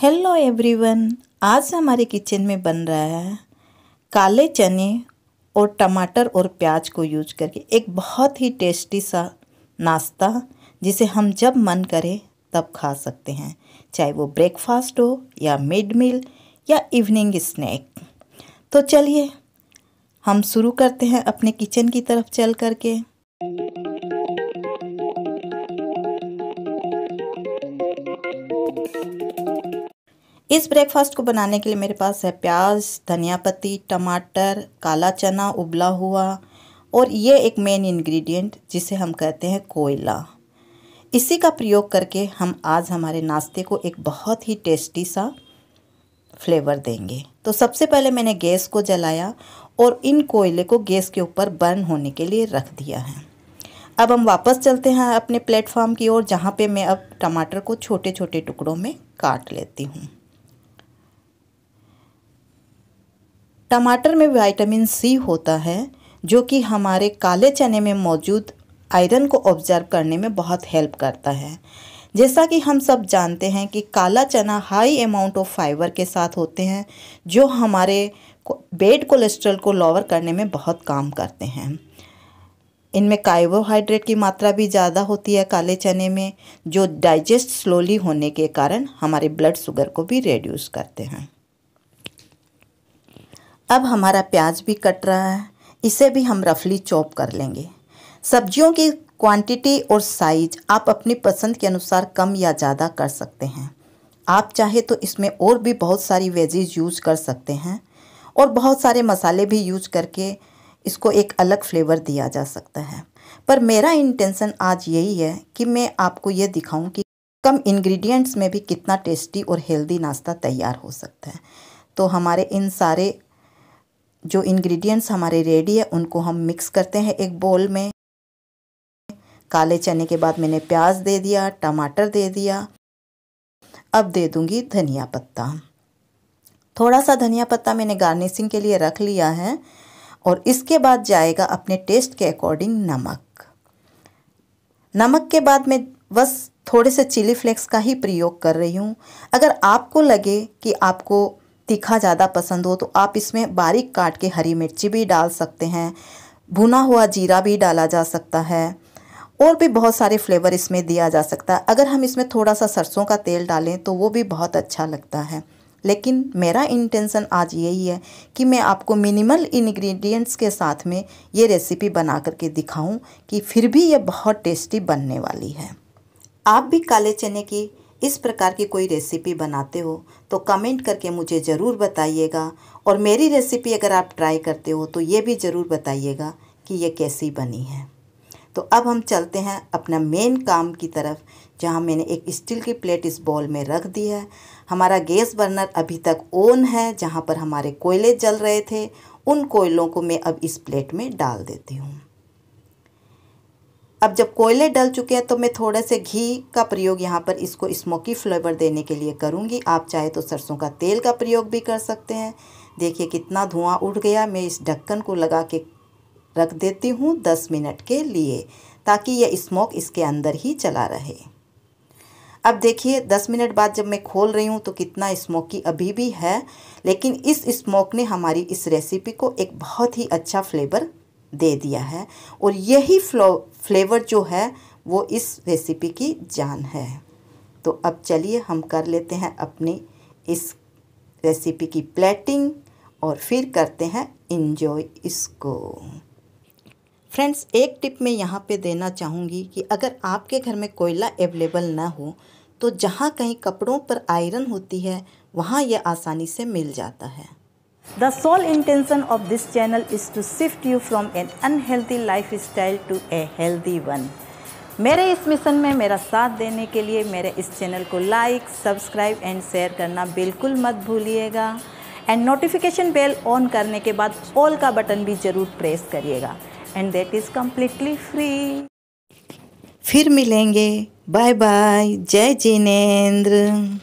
Hello everyone आज हमारे kitchen में बन रहा है काले चने और टमाटर और प्याज को यूज करके एक बहुत ही टेस्टी सा नाश्ता जिसे हम जब मन करे तब खा सकते हैं चाहे वो ब्रेकफास्ट हो या मिड मील या इवनिंग स्नैक तो चलिए हम शुरू करते हैं अपने किचन की तरफ चल करके इस ब्रेकफास्ट को बनाने के लिए मेरे पास है प्याज धनिया पत्ती टमाटर काला चना उबला हुआ और ये एक मेन इंग्रेडिएंट जिसे हम कहते हैं कोयला इसी का प्रयोग करके हम आज हमारे नाश्ते को एक बहुत ही टेस्टी सा फ्लेवर देंगे तो सबसे पहले मैंने गैस को जलाया और इन कोयले को गैस के ऊपर बर्न होने के लिए रख दिया है अब हम वापस चलते हैं अपने प्लेटफॉर्म की ओर जहाँ पे मैं अब टमाटर को छोटे छोटे टुकड़ों में काट लेती हूँ टमाटर में विटामिन सी होता है जो कि हमारे काले चने में मौजूद आयरन को ऑब्जर्व करने में बहुत हेल्प करता है जैसा कि हम सब जानते हैं कि काला चना हाई अमाउंट ऑफ फाइबर के साथ होते हैं जो हमारे बेड कोलेस्ट्रॉल को लॉवर करने में बहुत काम करते हैं इनमें कार्बोहाइड्रेट की मात्रा भी ज़्यादा होती है काले चने में जो डाइजेस्ट स्लोली होने के कारण हमारे ब्लड शुगर को भी रेड्यूस करते हैं अब हमारा प्याज भी कट रहा है इसे भी हम रफली चॉप कर लेंगे सब्जियों की क्वांटिटी और साइज आप अपनी पसंद के अनुसार कम या ज़्यादा कर सकते हैं आप चाहे तो इसमें और भी बहुत सारी वेजीज यूज कर सकते हैं और बहुत सारे मसाले भी यूज करके इसको एक अलग फ्लेवर दिया जा सकता है पर मेरा इंटेंशन आज यही है कि मैं आपको ये दिखाऊं कि कम इंग्रेडिएंट्स में भी कितना टेस्टी और हेल्दी नाश्ता तैयार हो सकता है तो हमारे इन सारे जो इंग्रेडिएंट्स हमारे रेडी है उनको हम मिक्स करते हैं एक बोल में काले चने के बाद मैंने प्याज दे दिया टमाटर दे दिया अब दे दूंगी धनिया पत्ता थोड़ा सा धनिया पत्ता मैंने गार्निशिंग के लिए रख लिया है और इसके बाद जाएगा अपने टेस्ट के अकॉर्डिंग नमक नमक के बाद मैं बस थोड़े से चिली फ्लेक्स का ही प्रयोग कर रही हूँ अगर आपको लगे कि आपको तीखा ज़्यादा पसंद हो तो आप इसमें बारीक काट के हरी मिर्ची भी डाल सकते हैं भुना हुआ जीरा भी डाला जा सकता है और भी बहुत सारे फ्लेवर इसमें दिया जा सकता है अगर हम इसमें थोड़ा सा सरसों का तेल डालें तो वो भी बहुत अच्छा लगता है लेकिन मेरा इंटेंशन आज यही है कि मैं आपको मिनिमल इंग्रेडिएंट्स के साथ में ये रेसिपी बना करके दिखाऊं कि फिर भी ये बहुत टेस्टी बनने वाली है आप भी काले चने की इस प्रकार की कोई रेसिपी बनाते हो तो कमेंट करके मुझे ज़रूर बताइएगा और मेरी रेसिपी अगर आप ट्राई करते हो तो ये भी ज़रूर बताइएगा कि ये कैसी बनी है तो अब हम चलते हैं अपना मेन काम की तरफ जहाँ मैंने एक स्टील की प्लेट इस बॉल में रख दी है हमारा गैस बर्नर अभी तक ऑन है जहाँ पर हमारे कोयले जल रहे थे उन कोयलों को मैं अब इस प्लेट में डाल देती हूँ अब जब कोयले डल चुके हैं तो मैं थोड़ा से घी का प्रयोग यहाँ पर इसको स्मोकी फ्लेवर देने के लिए करूँगी आप चाहे तो सरसों का तेल का प्रयोग भी कर सकते हैं देखिए कितना धुआं उठ गया मैं इस ढक्कन को लगा के रख देती हूँ दस मिनट के लिए ताकि यह स्मोक इसके अंदर ही चला रहे अब देखिए दस मिनट बाद जब मैं खोल रही हूँ तो कितना स्मोकी अभी भी है लेकिन इस स्मोक ने हमारी इस रेसिपी को एक बहुत ही अच्छा फ्लेवर दे दिया है और यही फ्लो फ्लेवर जो है वो इस रेसिपी की जान है तो अब चलिए हम कर लेते हैं अपनी इस रेसिपी की प्लेटिंग और फिर करते हैं इन्जॉय इसको फ्रेंड्स एक टिप मैं यहाँ पे देना चाहूँगी कि अगर आपके घर में कोयला अवेलेबल ना हो तो जहाँ कहीं कपड़ों पर आयरन होती है वहाँ यह आसानी से मिल जाता है The sole intention of this channel is to shift you from an unhealthy lifestyle to a healthy one. मेरे इस मिशन में मेरा साथ देने के लिए मेरे इस चैनल को लाइक सब्सक्राइब एंड शेयर करना बिल्कुल मत भूलिएगा एंड नोटिफिकेशन बेल ऑन करने के बाद ऑल का बटन भी ज़रूर प्रेस करिएगा and that is completely free फिर मिलेंगे बाय बाय जय जिनेन्द्र